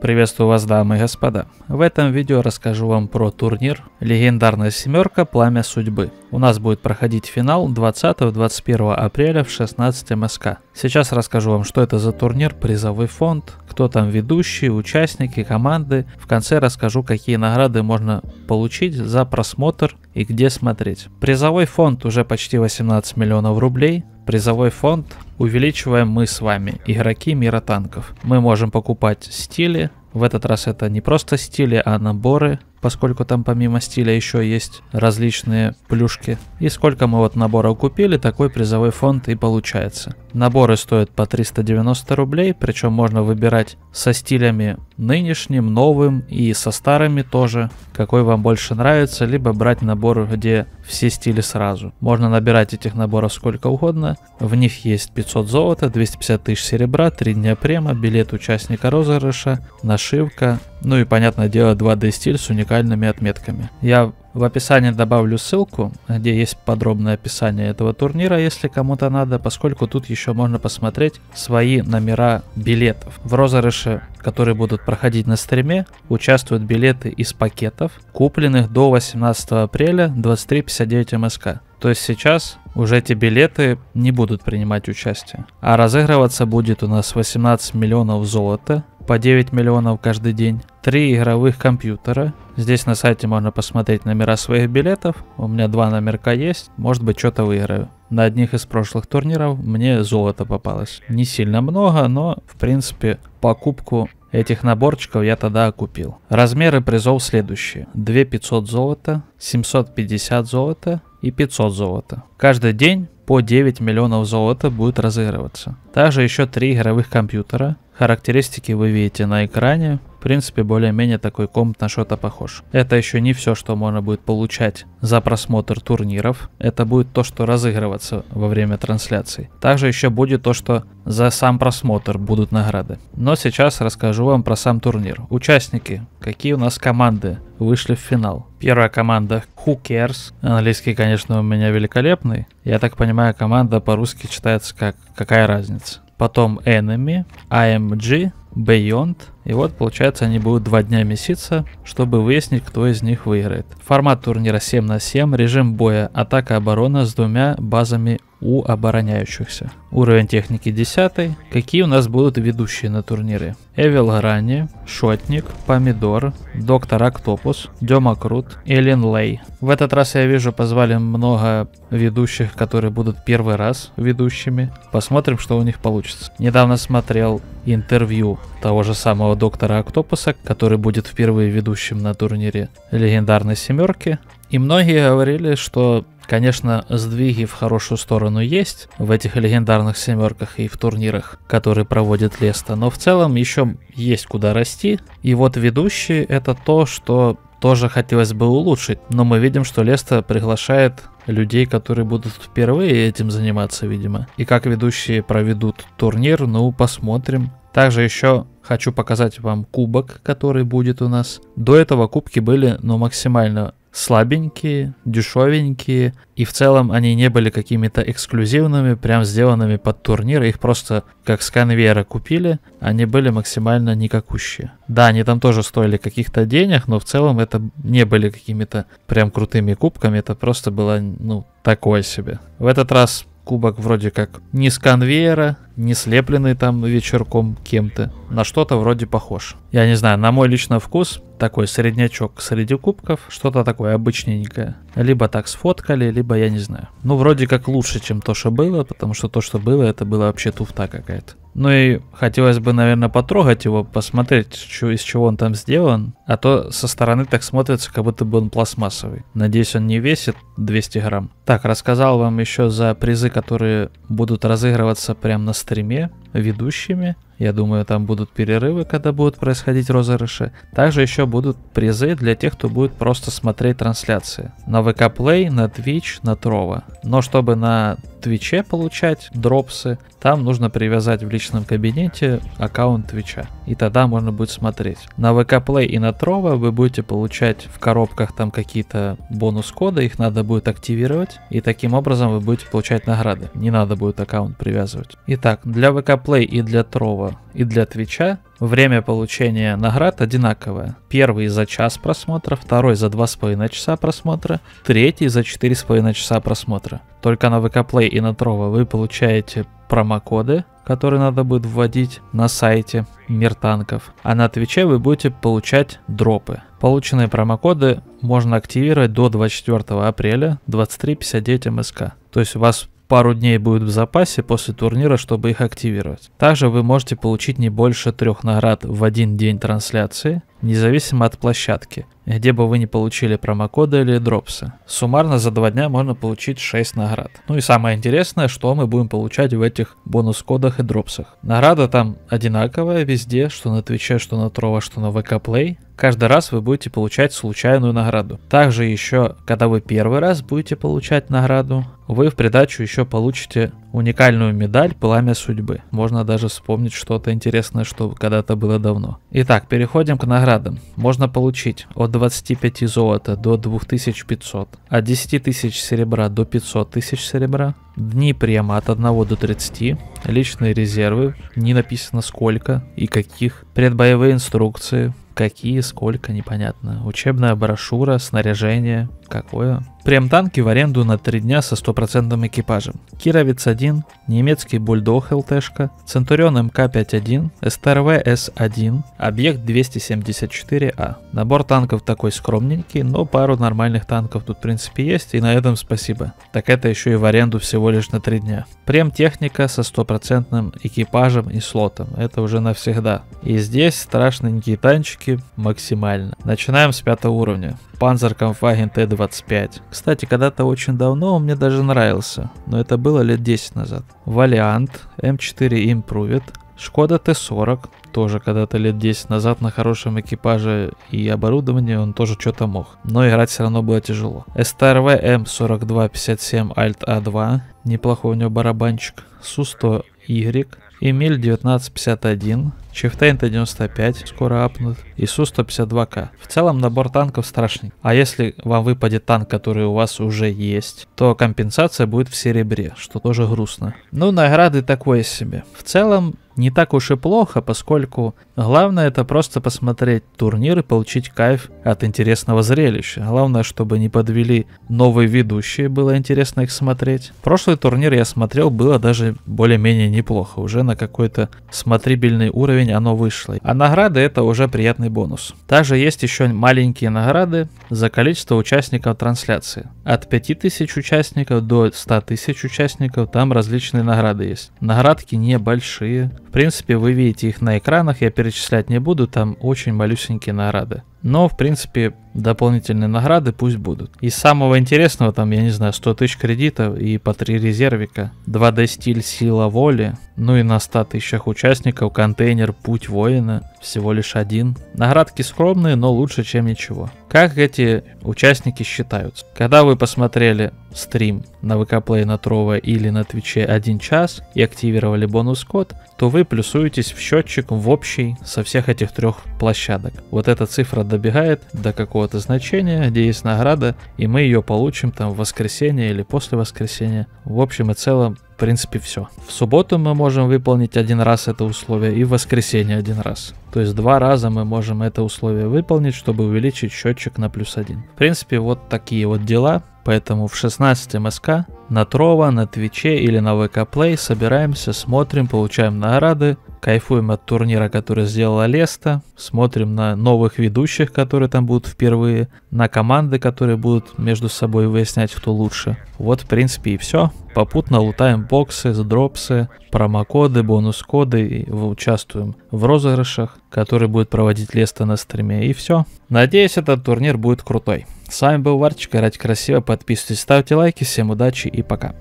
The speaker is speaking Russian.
Приветствую вас, дамы и господа. В этом видео расскажу вам про турнир «Легендарная семерка. Пламя судьбы». У нас будет проходить финал 20-21 апреля в 16 МСК. Сейчас расскажу вам, что это за турнир, призовой фонд, кто там ведущие, участники, команды. В конце расскажу, какие награды можно получить за просмотр и где смотреть. Призовой фонд уже почти 18 миллионов рублей. Призовой фонд увеличиваем мы с вами, игроки мира танков. Мы можем покупать стили, в этот раз это не просто стили, а наборы поскольку там помимо стиля еще есть различные плюшки. И сколько мы вот наборов купили, такой призовой фонд и получается. Наборы стоят по 390 рублей, причем можно выбирать со стилями нынешним, новым и со старыми тоже, какой вам больше нравится, либо брать наборы где все стили сразу. Можно набирать этих наборов сколько угодно, в них есть 500 золота, 250 тысяч серебра, 3 дня према, билет участника розыгрыша, нашивка, ну и, понятное дело, 2D стиль с уникальными отметками. Я в описании добавлю ссылку, где есть подробное описание этого турнира, если кому-то надо, поскольку тут еще можно посмотреть свои номера билетов. В розыгрыше, которые будут проходить на стриме, участвуют билеты из пакетов, купленных до 18 апреля 23.59 МСК. То есть сейчас уже эти билеты не будут принимать участие. А разыгрываться будет у нас 18 миллионов золота, по 9 миллионов каждый день. Три игровых компьютера. Здесь на сайте можно посмотреть номера своих билетов. У меня два номерка есть. Может быть, что-то выиграю. На одних из прошлых турниров мне золото попалось. Не сильно много, но, в принципе, покупку Этих наборчиков я тогда купил. Размеры призов следующие. 2500 золота, 750 золота, и 500 золота. Каждый день по 9 миллионов золота будет разыгрываться. Также еще 3 игровых компьютера. Характеристики вы видите на экране. В принципе, более-менее такой комп на что-то похож. Это еще не все, что можно будет получать за просмотр турниров. Это будет то, что разыгрываться во время трансляции. Также еще будет то, что за сам просмотр будут награды. Но сейчас расскажу вам про сам турнир. Участники. Какие у нас команды вышли в финал. Первая команда Who Cares. Английский, конечно, у меня великолепный. Я так понимаю, команда по-русски читается как «Какая разница». Потом Enemy, AMG, Beyond. И вот, получается, они будут два дня меситься, чтобы выяснить, кто из них выиграет. Формат турнира 7 на 7, режим боя, атака-оборона с двумя базами у обороняющихся. Уровень техники 10. Какие у нас будут ведущие на турниры? Эвил Грани, Шотник, Помидор, Доктор Октопус, Дема Крут, Эллен Лей. В этот раз я вижу позвали много ведущих, которые будут первый раз ведущими. Посмотрим, что у них получится. Недавно смотрел интервью того же самого Доктора Октопуса, который будет впервые ведущим на турнире Легендарной Семерки. И многие говорили, что Конечно, сдвиги в хорошую сторону есть в этих легендарных семерках и в турнирах, которые проводит Леста, но в целом еще есть куда расти. И вот ведущие это то, что тоже хотелось бы улучшить. Но мы видим, что Леста приглашает людей, которые будут впервые этим заниматься, видимо. И как ведущие проведут турнир, ну, посмотрим. Также еще хочу показать вам кубок, который будет у нас. До этого кубки были, ну, максимально слабенькие, дешевенькие, и в целом они не были какими-то эксклюзивными, прям сделанными под турнир, их просто как с конвейера купили, они были максимально никакущие. Да, они там тоже стоили каких-то денег, но в целом это не были какими-то прям крутыми кубками, это просто было, ну, такое себе. В этот раз кубок вроде как не с конвейера, не слепленный там вечерком кем-то, на что-то вроде похож. Я не знаю, на мой личный вкус такой среднячок среди кубков, что-то такое обычненькое. Либо так сфоткали, либо я не знаю. Ну, вроде как лучше, чем то, что было, потому что то, что было, это было вообще туфта какая-то. Ну и хотелось бы, наверное, потрогать его, посмотреть, что, из чего он там сделан. А то со стороны так смотрится, как будто бы он пластмассовый. Надеюсь, он не весит 200 грамм. Так, рассказал вам еще за призы, которые будут разыгрываться прямо на стриме ведущими я думаю, там будут перерывы, когда будут происходить розыгрыши. Также еще будут призы для тех, кто будет просто смотреть трансляции. На VK Play, на Twitch, на Трова. Но чтобы на Твиче получать дропсы, там нужно привязать в личном кабинете аккаунт Твича. И тогда можно будет смотреть. На VK Play и на Трова вы будете получать в коробках там какие-то бонус-коды, их надо будет активировать. И таким образом вы будете получать награды. Не надо будет аккаунт привязывать. Итак, для VK Play и для Трова и для Твича время получения наград одинаковое. Первый за час просмотра, второй за два с половиной часа просмотра, третий за четыре с половиной часа просмотра. Только на VK Play и на Trova вы получаете промокоды, которые надо будет вводить на сайте Мир Танков. А на Твиче вы будете получать дропы. Полученные промокоды можно активировать до 24 апреля 23.59 МСК. Эм То есть у вас пару дней будет в запасе после турнира, чтобы их активировать. Также вы можете получить не больше трех наград в один день трансляции независимо от площадки, где бы вы не получили промокоды или дропсы. Суммарно за два дня можно получить 6 наград. Ну и самое интересное, что мы будем получать в этих бонус-кодах и дропсах. Награда там одинаковая везде, что на Твиче, что на Трово, что на ВК Play. Каждый раз вы будете получать случайную награду. Также еще, когда вы первый раз будете получать награду, вы в придачу еще получите уникальную медаль «Пламя судьбы». Можно даже вспомнить что-то интересное, что когда-то было давно. Итак, переходим к наградам. Можно получить от 25 золота до 2500, от 10 тысяч серебра до 500 тысяч серебра, дни према от 1 до 30, личные резервы, не написано сколько и каких, предбоевые инструкции, какие, сколько, непонятно, учебная брошюра, снаряжение, какое, танки в аренду на 3 дня со стопроцентным экипажем. Кировец-1, немецкий бульдог ЛТшка, Центурион МК-51, СТРВ С-1, объект 274А. Набор танков такой скромненький, но пару нормальных танков тут в принципе есть, и на этом спасибо. Так это еще и в аренду всего лишь на 3 дня. Прем-техника со стопроцентным экипажем и слотом, это уже навсегда. И здесь страшненькие танчики максимально. Начинаем с пятого уровня. Панзер Камфаген Т-25. К кстати, когда-то очень давно он мне даже нравился, но это было лет 10 назад. Валиант, М4 Improved, Шкода Т40, тоже когда-то лет 10 назад на хорошем экипаже и оборудовании он тоже что-то мог. Но играть все равно было тяжело. СТРВ м 4257 Alt A2, неплохой у него барабанчик. Су-100Y, Эмиль 1951, Чифтейн 95, скоро апнут, Ису-152К. В целом набор танков страшный. А если вам выпадет танк, который у вас уже есть, то компенсация будет в серебре, что тоже грустно. Ну, награды такое себе. В целом, не так уж и плохо, поскольку главное это просто посмотреть турнир и получить кайф от интересного зрелища. Главное, чтобы не подвели новые ведущие, было интересно их смотреть. Прошлый турнир я смотрел, было даже более-менее неплохо, уже на какой-то смотрибельный уровень оно вышло. А награды это уже приятный бонус. Также есть еще маленькие награды за количество участников трансляции. От 5000 участников до 100 тысяч участников там различные награды есть. Наградки небольшие, в принципе, вы видите их на экранах, я перечислять не буду, там очень малюсенькие нарады. Но, в принципе, дополнительные награды пусть будут. Из самого интересного, там, я не знаю, 100 тысяч кредитов и по 3 резервика. 2D стиль «Сила воли». Ну и на 100 тысячах участников контейнер «Путь воина». Всего лишь один. Наградки скромные, но лучше, чем ничего. Как эти участники считаются? Когда вы посмотрели стрим на ВК-плей, на Трово или на Твиче 1 час и активировали бонус-код, то вы плюсуетесь в счетчик в общий со всех этих трех площадок. Вот эта цифра добегает до какого-то значения, где есть награда, и мы ее получим там в воскресенье или после воскресенья. В общем и целом, в принципе, все. В субботу мы можем выполнить один раз это условие и в воскресенье один раз. То есть два раза мы можем это условие выполнить, чтобы увеличить счетчик на плюс один. В принципе, вот такие вот дела. Поэтому в 16 МСК на Трова, на Твиче или на ВК Плей собираемся, смотрим, получаем награды, Кайфуем от турнира, который сделала Леста. Смотрим на новых ведущих, которые там будут впервые. На команды, которые будут между собой выяснять, кто лучше. Вот, в принципе, и все. Попутно лутаем боксы, дропсы, промокоды, бонус-коды и участвуем в розыгрышах, которые будет проводить Леста на стриме. И все. Надеюсь, этот турнир будет крутой. С вами был Варчик. Играть красиво. Подписывайтесь, ставьте лайки. Всем удачи и пока.